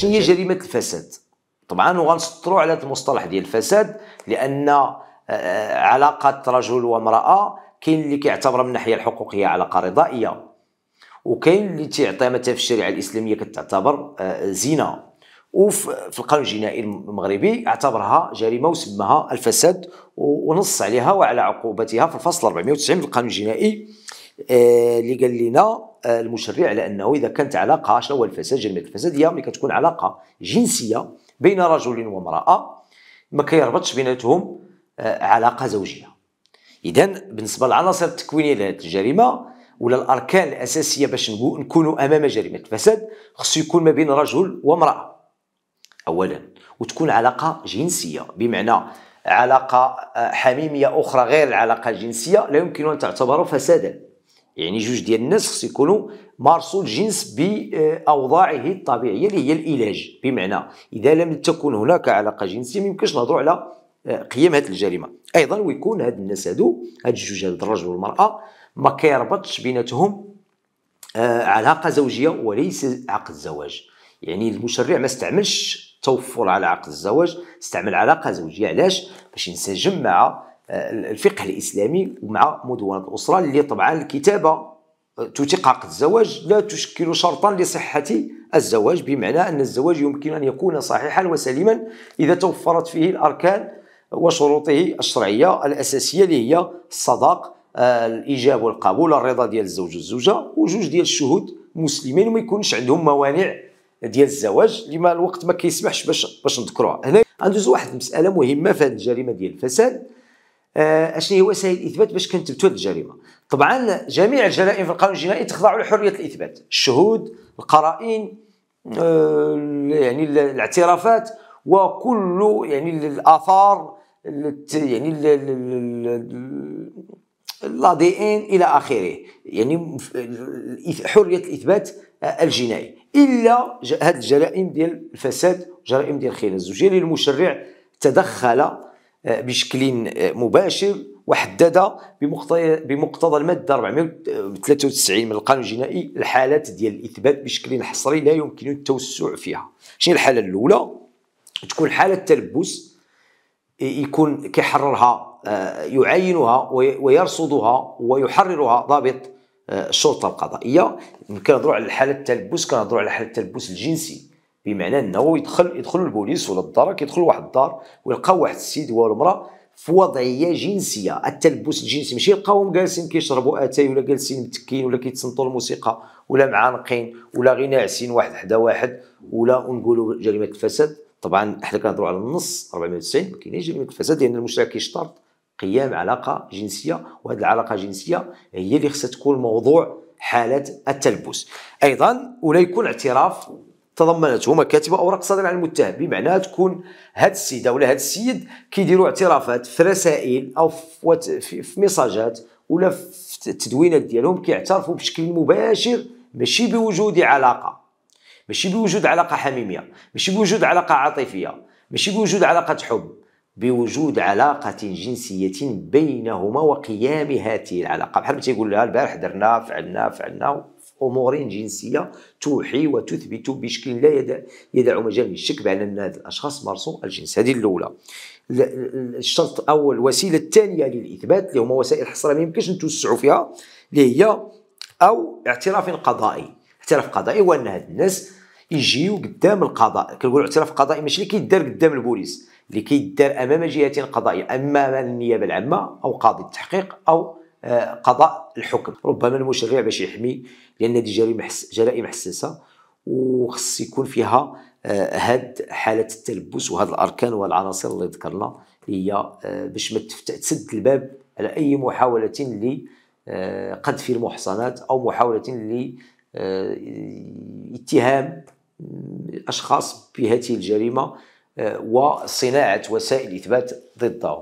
شنو هي جريمه الفساد طبعا وغنسطروا على المصطلح ديال الفساد لان آه، آه، علاقه رجل وامراه كاين اللي كيعتبرها من الناحيه الحقوقيه علاقه رضائيه وكاين اللي تيعطيها مثلا في الشريعه الاسلاميه كتعتبر آه، زنا وفي القانون الجنائي المغربي اعتبرها جريمه وسماها الفساد ونص عليها وعلى عقوبتها في الفصل 490 في القانون الجنائي اللي قال لنا المشرع على انه اذا كانت علاقه شنو هو الفساد جريمه الفساد هي ملي كتكون علاقه جنسيه بين رجل وامراه ما كيربطش بيناتهم آه، علاقه زوجيه اذا بالنسبه للعناصر التكوينيه لهذه الجريمه ولا الاركان الاساسيه باش نكونوا امام جريمه الفساد خصو يكون ما بين رجل وامراه اولا وتكون علاقه جنسيه بمعنى علاقه آه، حميميه اخرى غير العلاقه الجنسيه لا يمكن ان تعتبر فسادا يعني جوج ديال الناس خص يكونوا مارسوا الجنس باوضاعه الطبيعيه اللي هي الالاج بمعنى اذا لم تكن هناك علاقه جنسيه ما يمكنش نهضروا على آه، قيم هذه الجريمه ايضا ويكون هاد الناس هادو هاد الجوج هاد الرجل والمراه ما كيربطش بيناتهم آه، علاقه زوجيه وليس عقد زواج يعني المشرع ما استعملش توفر على عقد الزواج استعمل علاقه زوجيه علاش باش ينسجم مع الفقه الاسلامي ومع مدونه الاسره اللي طبعا الكتابه آه، تتيق عقد الزواج لا تشكل شرطا لصحه الزواج بمعنى ان الزواج يمكن ان يكون صحيحا وسليما اذا توفرت فيه الاركان وشروطه الشرعيه الاساسيه اللي هي الصداق آه، الايجاب والقبول الرضا ديال الزوج والزوجه وجوج ديال الشهود مسلمين وما يكونش عندهم موانع ديال الزواج لما الوقت ما كيسمحش باش باش نذكروها هنا غندوز واحد المساله مهمه في هذه الجريمه ديال الفساد آه، اشنو هي وسائل الاثبات باش كنثبتوا الجريمه طبعا جميع الجرائم في القانون الجنائي تخضع لحريه الاثبات الشهود القرائن آه، يعني الاعترافات وكل يعني الاثار يعني لا دي ان الى اخره يعني حريه الاثبات آه، الجنائي الا هذه الجرائم ديال الفساد جرائم ديال الخيانه الزوجيه اللي المشرع تدخل آه، بشكل آه، مباشر وحدد بمقتضى الماده 493 من القانون الجنائي الحالات ديال الاثبات بشكل حصري لا يمكن التوسع فيها شنو الحاله الاولى تكون حاله تلبس آه، يكون كيحررها يعينها ويرصدها ويحررها ضابط الشرطه القضائيه كنهضروا على حاله التلبس كنهضروا على حاله التلبس الجنسي بمعنى انه يدخل يدخل البوليس ولا الدار كيدخل لواحد الدار ويلقى واحد السيد ولا المراه في وضعيه جنسيه التلبس الجنسي ماشي يلقاوهم جالسين كيشربوا اتاي ولا جالسين متكين ولا كيتصنتوا الموسيقى ولا معانقين ولا غير ناعسين واحد حدا واحد ولا ونقولوا جريمه الفساد طبعا حنا كنهضروا على النص 490 ما كاينش جريمه الفساد لان المشترك كيشترط قيام علاقه جنسيه وهذه العلاقه الجنسيه هي اللي خصها تكون موضوع حاله التلبس ايضا ولا يكون اعتراف تضمنته مكاتبه اوراق صادره عن المتهم بمعنى تكون هاد السيده ولا هاد السيد كيديروا اعترافات في رسائل او في, في ميساجات ولا في التدوينات ديالهم كيعترفوا بشكل مباشر ماشي بوجود علاقه ماشي بوجود علاقه حميميه ماشي بوجود علاقه عاطفيه ماشي بوجود علاقه حب بوجود علاقة جنسية بينهما وقيام هذه العلاقة بحال ما تيقول لها البارح درنا فعلنا فعلنا أمور جنسية توحي وتثبت بشكل لا يدع مجال للشك بأن هذا الأشخاص مارسوا الجنس هذه الأولى الشرط الأول الوسيلة الثانية للإثبات اللي هما وسائل حصرية ما يمكنش نتوسعوا فيها اللي هي أو اعتراف قضائي اعتراف قضائي هو أن هاد الناس يجيو قدام القضاء كنقولوا اعتراف قضائي ماشي اللي كيدار قدام البوليس اللي كيدار أمام جهة قضائية اما النيابة العامة أو قاضي التحقيق أو آه، قضاء الحكم ربما المشرع باش يحمي لان هذه جريمه جرائم حساسه وخص يكون فيها آه، هاد حاله التلبس وهاد الاركان والعناصر اللي ذكرنا هي آه، باش ما تسد الباب على اي محاوله لقذف المحصنات او محاوله لاتهام اشخاص بهذه الجريمه وصناعه وسائل اثبات ضدهم